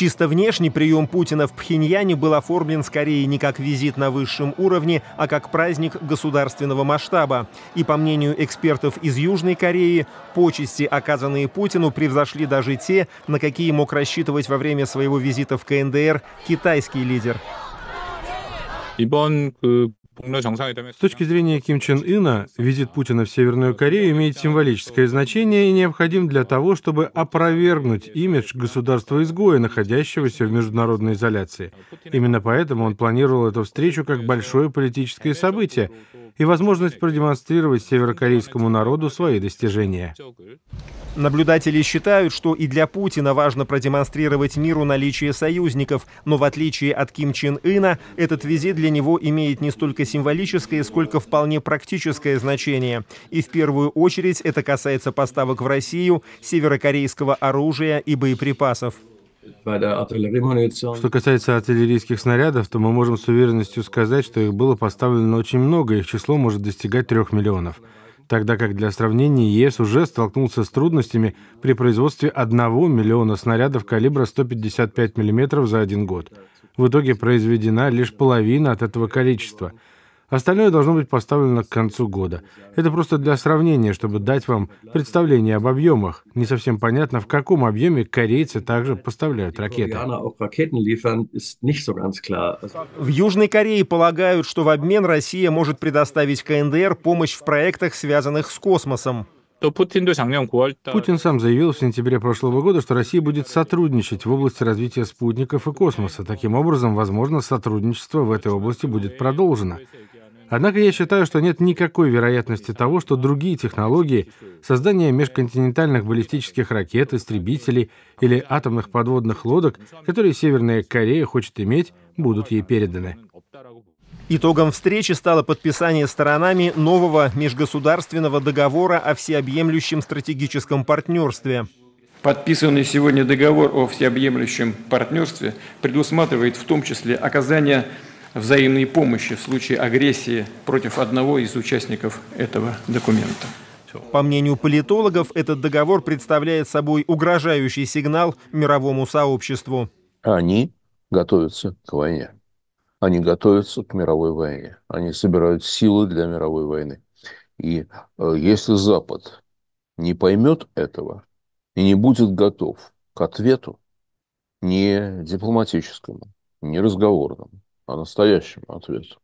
Чисто внешний прием Путина в Пхеньяне был оформлен скорее не как визит на высшем уровне, а как праздник государственного масштаба. И по мнению экспертов из Южной Кореи, почести, оказанные Путину, превзошли даже те, на какие мог рассчитывать во время своего визита в КНДР китайский лидер. 이번 그 с точки зрения Ким Чен Ына, визит Путина в Северную Корею имеет символическое значение и необходим для того, чтобы опровергнуть имидж государства-изгоя, находящегося в международной изоляции. Именно поэтому он планировал эту встречу как большое политическое событие, и возможность продемонстрировать северокорейскому народу свои достижения. Наблюдатели считают, что и для Путина важно продемонстрировать миру наличие союзников, но в отличие от Ким Чен Ына, этот визит для него имеет не столько символическое, сколько вполне практическое значение. И в первую очередь это касается поставок в Россию северокорейского оружия и боеприпасов. Что касается артиллерийских снарядов, то мы можем с уверенностью сказать, что их было поставлено очень много, их число может достигать трех миллионов. Тогда как для сравнения ЕС уже столкнулся с трудностями при производстве одного миллиона снарядов калибра 155 мм за один год. В итоге произведена лишь половина от этого количества – Остальное должно быть поставлено к концу года. Это просто для сравнения, чтобы дать вам представление об объемах. Не совсем понятно, в каком объеме корейцы также поставляют ракеты. В Южной Корее полагают, что в обмен Россия может предоставить КНДР помощь в проектах, связанных с космосом. Путин сам заявил в сентябре прошлого года, что Россия будет сотрудничать в области развития спутников и космоса. Таким образом, возможно, сотрудничество в этой области будет продолжено. Однако я считаю, что нет никакой вероятности того, что другие технологии, создание межконтинентальных баллистических ракет, истребителей или атомных подводных лодок, которые Северная Корея хочет иметь, будут ей переданы. Итогом встречи стало подписание сторонами нового межгосударственного договора о всеобъемлющем стратегическом партнерстве. Подписанный сегодня договор о всеобъемлющем партнерстве предусматривает в том числе оказание взаимной помощи в случае агрессии против одного из участников этого документа. По мнению политологов, этот договор представляет собой угрожающий сигнал мировому сообществу. Они готовятся к войне. Они готовятся к мировой войне. Они собирают силы для мировой войны. И э, если Запад не поймет этого и не будет готов к ответу, не дипломатическому, не разговорному, а настоящему ответу.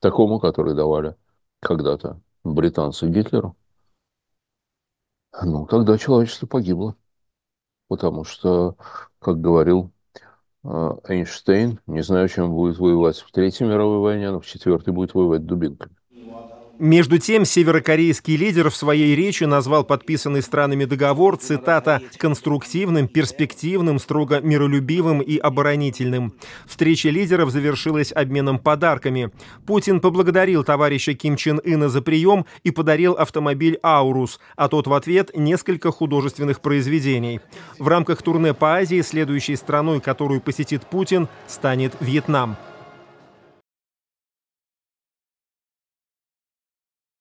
Такому, который давали когда-то британцы Гитлеру. Ну, тогда человечество погибло. Потому что, как говорил э, Эйнштейн, не знаю, чем будет воевать в Третьей мировой войне, но в Четвертой будет воевать дубинками. Между тем, северокорейский лидер в своей речи назвал подписанный странами договор, цитата, «конструктивным, перспективным, строго миролюбивым и оборонительным». Встреча лидеров завершилась обменом подарками. Путин поблагодарил товарища Ким Чен Ына за прием и подарил автомобиль «Аурус», а тот в ответ несколько художественных произведений. В рамках турне по Азии следующей страной, которую посетит Путин, станет Вьетнам.